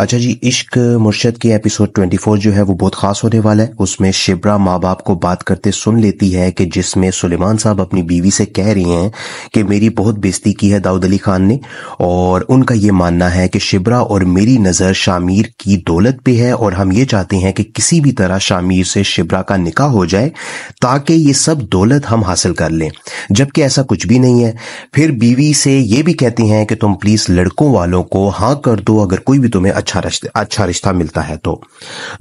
अच्छा जी इश्क मुर्शद के एपिसोड 24 जो है वो बहुत खास होने वाला है उसमें शिबरा माँ बाप को बात करते सुन लेती है कि जिसमें सुलेमान साहब अपनी बीवी से कह रही हैं कि मेरी बहुत बेजती की है दाऊद अली खान ने और उनका ये मानना है कि शिबरा और मेरी नज़र शामिर की दौलत पे है और हम ये चाहते हैं कि किसी भी तरह शामिर से शिबरा का निकाह हो जाए ताकि ये सब दौलत हम हासिल कर लें जबकि ऐसा कुछ भी नहीं है फिर बीवी से ये भी कहती हैं कि तुम प्लीज़ लड़कों वालों को हाँ कर दो अगर कोई भी तुम्हें अच्छा रिश्ता अच्छा रिश्ता मिलता है तो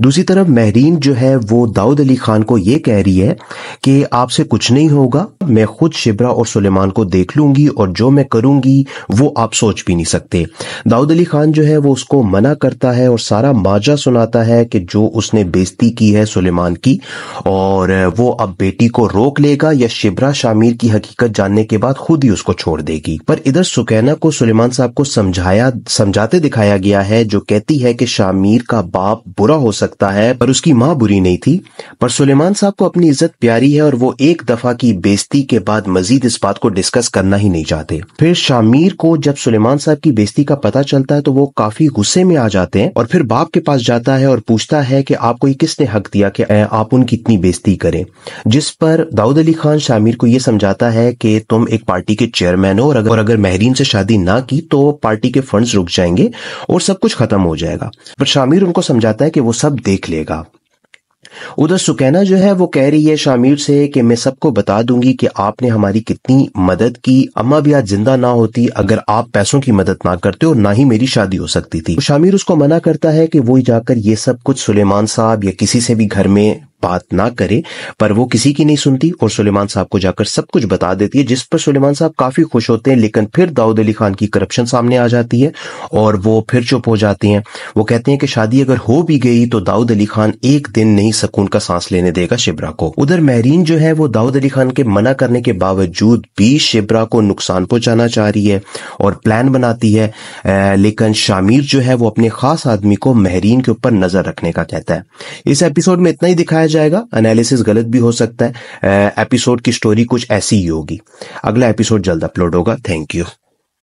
दूसरी तरफ महरीन जो है वो दाऊद अली खान को ये कह रही है कि आपसे कुछ नहीं होगा मैं खुद शिबरा और सुलेमान को देख लूंगी और जो मैं करूंगी वो आप सोच भी नहीं सकते दाऊद अली खान जो है वो उसको मना करता है और सारा माजा सुनाता है कि जो उसने बेजती की है सुलेमान की और वो अब बेटी को रोक लेगा या शिबरा शामिर की हकीकत जानने के बाद खुद ही उसको छोड़ देगी पर इधर सुकैना को सुलेमान साहब को समझाया समझाते दिखाया गया है जो कह कहती है कि शामीर का बाप बुरा हो सकता है पर उसकी माँ बुरी नहीं थी पर सुलेमान साहब को अपनी इज्जत प्यारी है और वो एक दफा की बेजती के बाद मजीद इस बात को डिस्कस करना ही नहीं चाहते फिर शामीर को जब सुलेमान साहब की बेजती का पता चलता है तो वो काफी गुस्से में आ जाते हैं और फिर बाप के पास जाता है और पूछता है कि आपको ये किसने हक दिया कि आप उनकी इतनी बेजती करें जिस पर दाऊद अली खान शामिर को यह समझाता है कि तुम एक पार्टी के चेयरमैन हो और अगर, और अगर महरीन से शादी ना की तो पार्टी के फंड्स रुक जाएंगे और सब कुछ खत्म हो जाएगा बट शामिर उनको समझाता है कि वो सब देख लेगा उधर सुकैना जो है वो कह रही है शामिर से कि मैं सबको बता दूंगी कि आपने हमारी कितनी मदद की अम्मा भी आज जिंदा ना होती अगर आप पैसों की मदद ना करते और ना ही मेरी शादी हो सकती थी तो शामिर उसको मना करता है कि वो जाकर ये सब कुछ सुलेमान साहब या किसी से भी घर में बात ना करे पर वो किसी की नहीं सुनती और सुलेमान साहब को जाकर सब कुछ बता देती है जिस पर सुलेमान साहब काफी खुश होते हैं लेकिन फिर दाऊद अली खान की करप्शन सामने आ जाती है और वो फिर चुप हो जाते हैं वो कहते हैं कि शादी अगर हो भी गई तो दाऊद अली खान एक दिन नहीं सुकून का सांस लेने देगा शिबरा को उधर महरीन जो है वो दाऊद अली खान के मना करने के बावजूद भी शिबरा को नुकसान पहुंचाना चाह रही है और प्लान बनाती है लेकिन शामिर जो है वो अपने खास आदमी को महरीन के ऊपर नजर रखने का कहता है इस एपिसोड में इतना ही दिखाया जाएगा एनालिसिस गलत भी हो सकता है एपिसोड की स्टोरी कुछ ऐसी ही होगी अगला एपिसोड जल्द अपलोड होगा थैंक यू